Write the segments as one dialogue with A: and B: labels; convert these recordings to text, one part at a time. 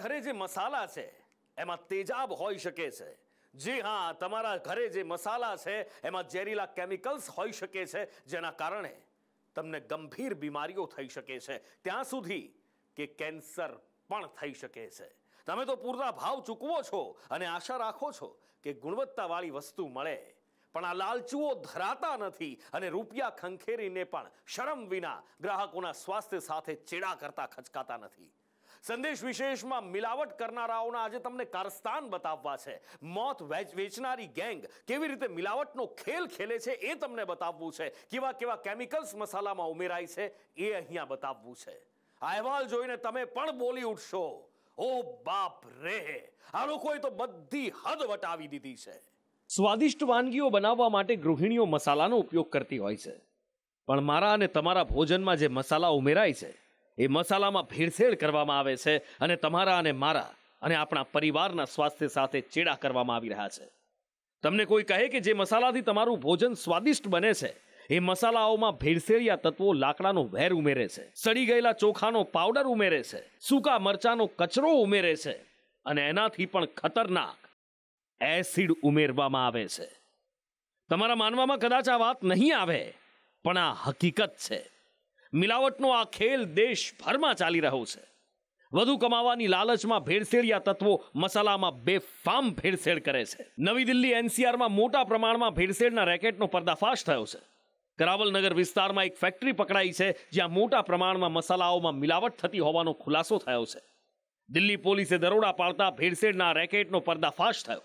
A: ઘરે જે મસાલા છે એમાં તેજાબ હોઈ શકે છે જી હા તમારા ઘરે જે મસાલા છે એમાં ઝેરીલા કેમિકલ્સ હોઈ શકે છે જેના કારણે તમને ગંભીર બીમારીઓ થઈ શકે છે ત્યાં સુધી કે કેન્સર પણ થઈ શકે છે તમે તો પૂરતા ભાવ ચૂકવો છો અને આશા રાખો છો કે ગુણવત્તાવાળી વસ્તુ મળે પણ આ લાલચુઓ ધરાતા નથી અને રૂપિયા ખંખેરીને પણ શરમ વિના ગ્રાહકોના સ્વાસ્થ્ય સાથે ચેડા કરતા ખચકાતા નથી સંદેશ વિશેષમાં મિલાવટ કરનારાઓના આજે તમને કારસ્તાન બતાવવા છે મોત વેચનારી ગેંગ કેવી રીતે મિલાવટનો ખેલ ખેલે છે એ તમને બતાવવું છે કેવા કેવા કેમિકલ્સ મસાલામાં ઉમેરાય છે એ અહીંયા બતાવવું છે આ અહેવાલ જોઈને તમે પણ બોલી ઉઠશો ઓ બાપ રે આ લોકોએ તો બધી હદ વટાવી દીધી છે સ્વાદિષ્ટ વાનગીઓ બનાવવા માટે ગૃહિણીઓ મસાલાનો ઉપયોગ કરતી હોય છે પણ મારા અને તમારા ભોજનમાં જે મસાલા ઉમેરાય છે એ મસાલામાં ભેળસેળ કરવામાં આવે છે અને તમારા અને મારા અને આપણા પરિવારના સ્વાસ્થ્ય સાથે ચેડા કરવામાં આવી રહ્યા છે તમને કોઈ કહે કે જે મસાલાથી તમારું ભોજન સ્વાદિષ્ટ બને છે એ મસાલાઓમાં ભેળસેળિયા તત્વો લાકડાનો વેર ઉમેરે છે સડી ગયેલા ચોખાનો પાવડર ઉમેરે છે સૂકા મરચાનો કચરો ઉમેરે છે અને એનાથી પણ ખતરનાક એસિડ ઉમેરવામાં આવે છે તમારા માનવામાં કદાચ આ વાત નહીં આવે પણ આ હકીકત છે મિલાવટનો આ ખેલ દેશભરમાં ચાલી રહ્યો છે વધુ કમાવાની લાલચમાં ભેળસેળિયા તત્વો મસાલામાં બેફામ ભેળસેળ કરે છે નવી દિલ્હી એનસીઆરમાં મોટા પ્રમાણમાં ભેળસેળના રેકેટનો પર્દાફાશ થયો છે કરાવલનગર વિસ્તારમાં એક ફેક્ટરી પકડાઈ છે જ્યાં મોટા પ્રમાણમાં મસાલાઓમાં મિલાવટ થતી હોવાનો ખુલાસો થયો છે દિલ્હી પોલીસે દરોડા પાડતા ભેળસેળના રેકેટનો પર્દાફાશ થયો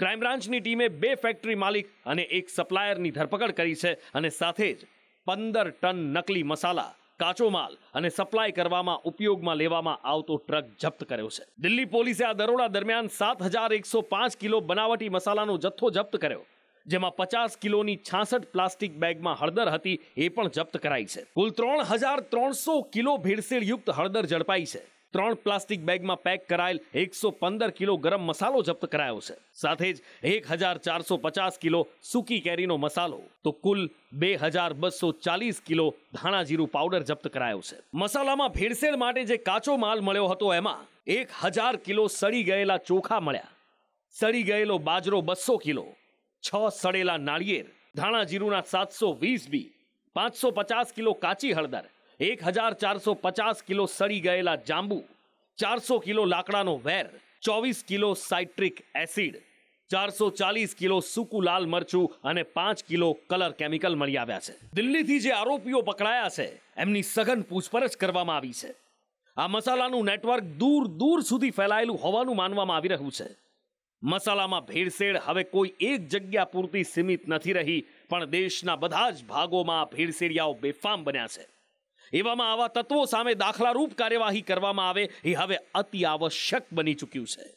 A: ક્રાઇમ બ્રાન્ચની ટીમે બે ફેક્ટરી માલિક અને એક સપ્લાયરની ધરપકડ કરી છે અને સાથે જ પંદર ટન નકલી મસાલા કાચો માલ અને સપ્લાય કરવામાં ઉપયોગમાં લેવામાં આવતો ટ્રક જપ્ત કર્યો છે દિલ્હી પોલીસે આ દરોડા દરમિયાન સાત હજાર એકસો પાંચ કિલો બનાવટી મસાલાનો જથ્થો જપ્ત કર્યો જેમાં પચાસ કિલોની છાસઠ પ્લાસ્ટિક બેગમાં હળદર હતી એ પણ જપ્ત કરાઈ છે કુલ ત્રણ હજાર ત્રણસો કિલો ભેળસેળયુક્ત હળદર ઝડપાઈ છે ત્રણ પ્લાસ્ટિક બેગમાં પેક કરાયેલ એકસો પંદર કિલો ગરમ મસાલો જપ્ત કરાયો છે સાથે જ એક હજાર ચારસો પચાસ કિલો સૂકી કેરીનો મસાલો તો કુલ બે હજાર બસો ચાલીસ કિલો ધાણા જીરું પાવડર જપ્ત કરાયો છે મસાલામાં ભેળસેળ માટે જે કાચો માલ મળ્યો હતો એમાં એક હજાર કિલો સડી ગયેલા ચોખા મળ્યા સડી ગયેલો બાજરો બસો કિલો છ સડેલા નાળિયેર ધાણા જીરુના સાતસો વીસ બી પાંચસો પચાસ કિલો કાચી હળદર એક હજાર ચારસો પચાસ કિલો સડી ગયેલા જાંબુ ચારસો કિલો લાકડાનો વેર ચોવીસ કિલો સાઇટ્રિક એસિડ ચારસો ચાલીસ કિલો સૂકું લાલ મરચું અને પાંચ કિલો કલર કેમિકલ મળી આવ્યા છે દિલ્હીથી જે આરોપીઓ પકડાયા છે એમની સઘન પૂછપરછ કરવામાં આવી છે આ મસાલાનું નેટવર્ક દૂર દૂર સુધી ફેલાયેલું હોવાનું માનવામાં આવી રહ્યું છે મસાલામાં ભેળસેળ હવે કોઈ એક જગ્યા પૂરતી સીમિત નથી રહી પણ દેશના બધા જ ભાગોમાં ભેળસેળિયાઓ બેફામ બન્યા છે એવામાં આવા તત્વો સામે દાખલારૂપ કાર્યવાહી કરવામાં આવે એ હવે અતિ આવશ્યક બની ચૂક્યું છે